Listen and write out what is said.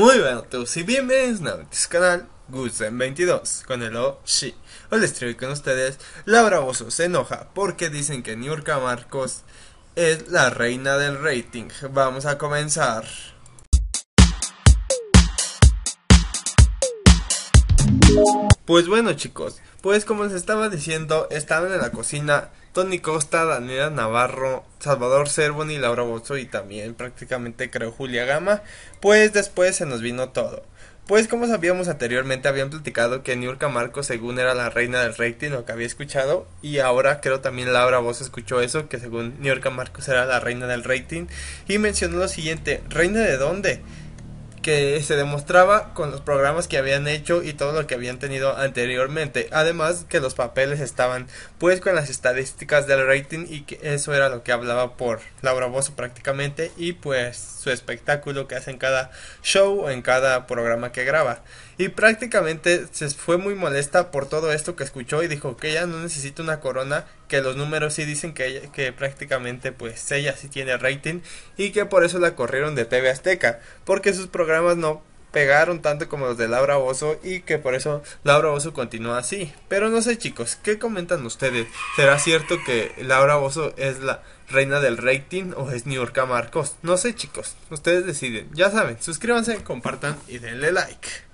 Muy bien todos y bienvenidos a este canal Gusen22 con el Oshi. Hoy les traigo con ustedes La Bozo se enoja porque dicen que Niurka Marcos es la reina del rating. Vamos a comenzar. Pues bueno chicos, pues como les estaba diciendo, estaban en la cocina Tony Costa, Daniela Navarro, Salvador Cervoni, Laura Bozo y también prácticamente creo Julia Gama, pues después se nos vino todo. Pues como sabíamos anteriormente habían platicado que Niurka Marcos según era la reina del rating, lo que había escuchado, y ahora creo también Laura Voz escuchó eso, que según Niurka Marcos era la reina del rating, y mencionó lo siguiente, ¿reina de dónde? que se demostraba con los programas que habían hecho y todo lo que habían tenido anteriormente. Además que los papeles estaban pues con las estadísticas del rating y que eso era lo que hablaba por Laura Bozo prácticamente y pues su espectáculo que hace en cada show o en cada programa que graba. Y prácticamente se fue muy molesta por todo esto que escuchó y dijo que ya no necesita una corona que los números sí dicen que, ella, que prácticamente pues ella sí tiene rating y que por eso la corrieron de TV Azteca, porque sus programas no pegaron tanto como los de Laura Bozo y que por eso Laura Bozo continúa así. Pero no sé chicos, ¿qué comentan ustedes? ¿Será cierto que Laura Bozo es la reina del rating o es Niurka Marcos? No sé chicos, ustedes deciden. Ya saben, suscríbanse, compartan y denle like.